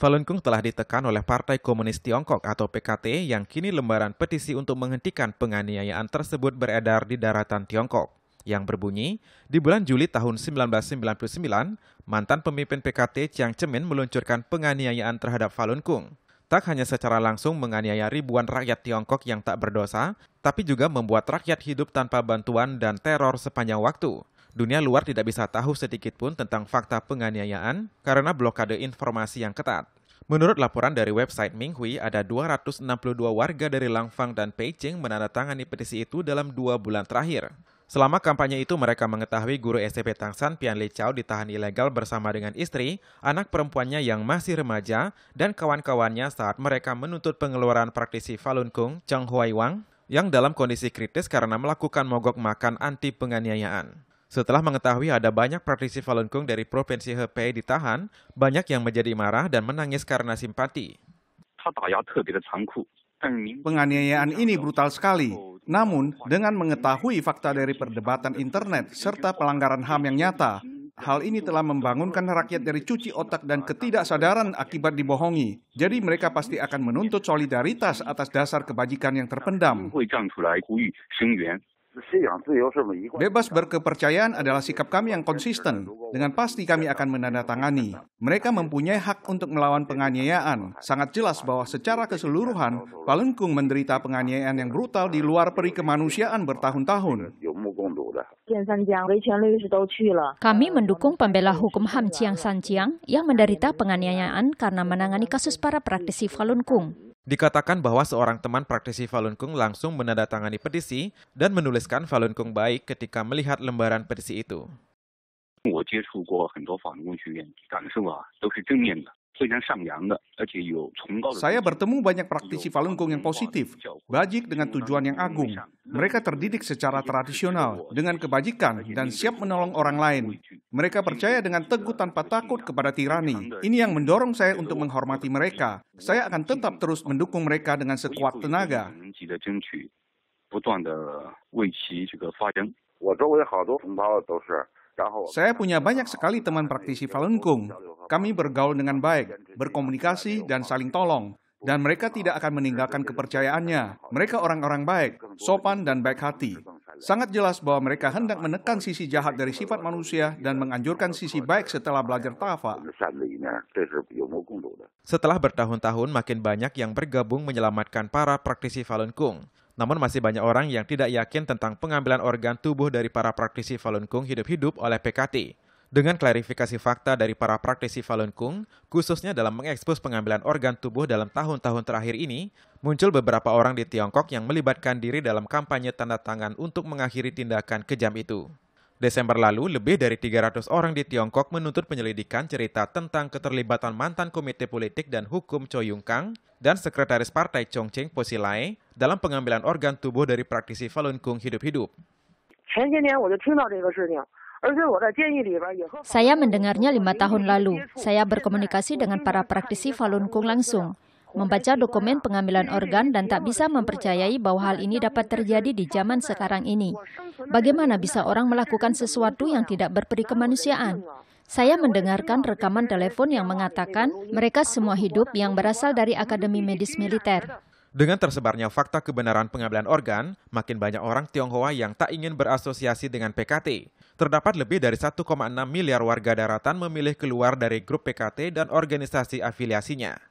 Falun Gong telah ditekan oleh Partai Komunis Tiongkok atau PKT yang kini lembaran petisi untuk menghentikan penganiayaan tersebut beredar di daratan Tiongkok yang berbunyi, di bulan Juli tahun 1999, mantan pemimpin PKT Chiang Chemin meluncurkan penganiayaan terhadap Falun Gong. Tak hanya secara langsung menganiaya ribuan rakyat Tiongkok yang tak berdosa, tapi juga membuat rakyat hidup tanpa bantuan dan teror sepanjang waktu. Dunia luar tidak bisa tahu sedikit pun tentang fakta penganiayaan karena blokade informasi yang ketat. Menurut laporan dari website Minghui, ada 262 warga dari Langfang dan Beijing menandatangani petisi itu dalam dua bulan terakhir. Selama kampanye itu, mereka mengetahui guru Tang San Pian Li Chao ditahan ilegal bersama dengan istri, anak perempuannya yang masih remaja, dan kawan-kawannya saat mereka menuntut pengeluaran praktisi Falun Gong, Cheng Huai Wang, yang dalam kondisi kritis karena melakukan mogok makan anti penganiayaan. Setelah mengetahui ada banyak praktisi Falun Gong dari Provinsi Hebei ditahan, banyak yang menjadi marah dan menangis karena simpati. Penganiayaan ini brutal sekali. Namun, dengan mengetahui fakta dari perdebatan internet serta pelanggaran HAM yang nyata, hal ini telah membangunkan rakyat dari cuci otak dan ketidaksadaran akibat dibohongi. Jadi mereka pasti akan menuntut solidaritas atas dasar kebajikan yang terpendam. Bebas berkepercayaan adalah sikap kami yang konsisten. Dengan pasti kami akan menandatangani. Mereka mempunyai hak untuk melawan penganiayaan. Sangat jelas bahwa secara keseluruhan, Palengkung menderita penganiayaan yang brutal di luar peri kemanusiaan bertahun-tahun. Kami mendukung pembela hukum Ham Chiang San Chiang yang menderita penganiayaan karena menangani kasus para praktisi Falun Gong. Dikatakan bahwa seorang teman praktisi Falun Gong langsung menandatangani petisi dan menuliskan Falun Gong baik ketika melihat lembaran petisi itu. Saya bertemu banyak praktisi Falun Gong yang positif, bajik dengan tujuan yang agung. Mereka terdidik secara tradisional, dengan kebajikan, dan siap menolong orang lain. Mereka percaya dengan teguh tanpa takut kepada tirani. Ini yang mendorong saya untuk menghormati mereka. Saya akan tetap terus mendukung mereka dengan sekuat tenaga. Saya punya banyak sekali teman praktisi Falun Gong. Kami bergaul dengan baik, berkomunikasi, dan saling tolong. Dan mereka tidak akan meninggalkan kepercayaannya. Mereka orang-orang baik, sopan, dan baik hati. Sangat jelas bahwa mereka hendak menekan sisi jahat dari sifat manusia dan menganjurkan sisi baik setelah belajar tafa. Setelah bertahun-tahun, makin banyak yang bergabung menyelamatkan para praktisi Falun Gong. Namun masih banyak orang yang tidak yakin tentang pengambilan organ tubuh dari para praktisi Falun Gong hidup-hidup oleh PKT dengan klarifikasi fakta dari para praktisi Falun Gong, khususnya dalam mengekspos pengambilan organ tubuh dalam tahun-tahun terakhir ini, muncul beberapa orang di Tiongkok yang melibatkan diri dalam kampanye tanda tangan untuk mengakhiri tindakan kejam itu. Desember lalu, lebih dari 300 orang di Tiongkok menuntut penyelidikan cerita tentang keterlibatan mantan Komite Politik dan Hukum Choi Yung Kang dan Sekretaris Partai Chongqing Silai dalam pengambilan organ tubuh dari praktisi Falun Gong hidup-hidup. Saya mendengarnya lima tahun lalu. Saya berkomunikasi dengan para praktisi Falun Gong langsung, membaca dokumen pengambilan organ dan tak bisa mempercayai bahwa hal ini dapat terjadi di zaman sekarang ini. Bagaimana bisa orang melakukan sesuatu yang tidak berperi kemanusiaan? Saya mendengarkan rekaman telepon yang mengatakan mereka semua hidup yang berasal dari Akademi Medis Militer. Dengan tersebarnya fakta kebenaran pengambilan organ, makin banyak orang Tionghoa yang tak ingin berasosiasi dengan PKT terdapat lebih dari 1,6 miliar warga daratan memilih keluar dari grup PKT dan organisasi afiliasinya.